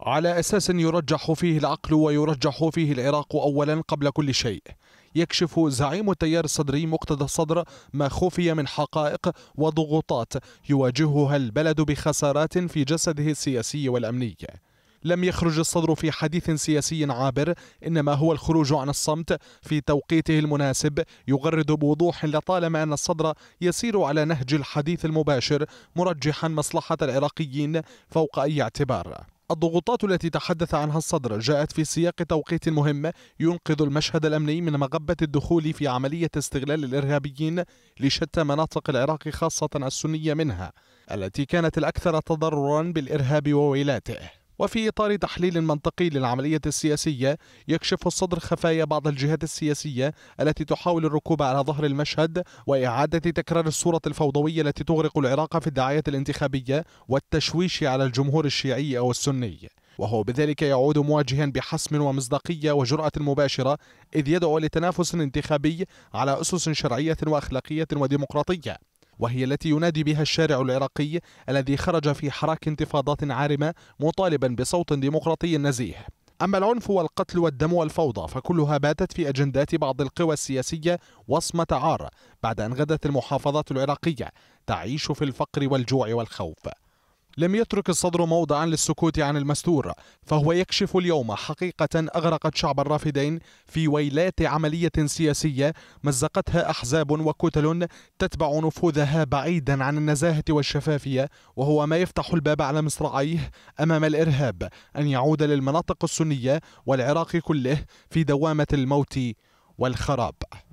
على أساس يرجح فيه العقل ويرجح فيه العراق أولا قبل كل شيء يكشف زعيم التيار الصدري مقتدى الصدر ما خفي من حقائق وضغوطات يواجهها البلد بخسارات في جسده السياسي والأمني لم يخرج الصدر في حديث سياسي عابر إنما هو الخروج عن الصمت في توقيته المناسب يغرد بوضوح لطالما أن الصدر يسير على نهج الحديث المباشر مرجحا مصلحة العراقيين فوق أي اعتبار الضغوطات التي تحدث عنها الصدر جاءت في سياق توقيت مهم ينقذ المشهد الأمني من مغبة الدخول في عملية استغلال الإرهابيين لشتى مناطق العراق خاصة السنية منها التي كانت الأكثر تضررا بالإرهاب وويلاته وفي إطار تحليل منطقي للعملية السياسية يكشف الصدر خفايا بعض الجهات السياسية التي تحاول الركوب على ظهر المشهد وإعادة تكرار الصورة الفوضوية التي تغرق العراق في الدعاية الانتخابية والتشويش على الجمهور الشيعي أو السني وهو بذلك يعود مواجها بحسم ومصداقية وجرأة مباشرة إذ يدعو لتنافس انتخابي على أسس شرعية وأخلاقية وديمقراطية وهي التي ينادي بها الشارع العراقي الذي خرج في حراك انتفاضات عارمة مطالبا بصوت ديمقراطي نزيه أما العنف والقتل والدم والفوضى فكلها باتت في أجندات بعض القوى السياسية وصمة عار بعد أن غدت المحافظات العراقية تعيش في الفقر والجوع والخوف لم يترك الصدر موضعا للسكوت عن المستور فهو يكشف اليوم حقيقة أغرقت شعب الرافدين في ويلات عملية سياسية مزقتها أحزاب وكتل تتبع نفوذها بعيدا عن النزاهة والشفافية وهو ما يفتح الباب على مصراعيه أمام الإرهاب أن يعود للمناطق السنية والعراق كله في دوامة الموت والخراب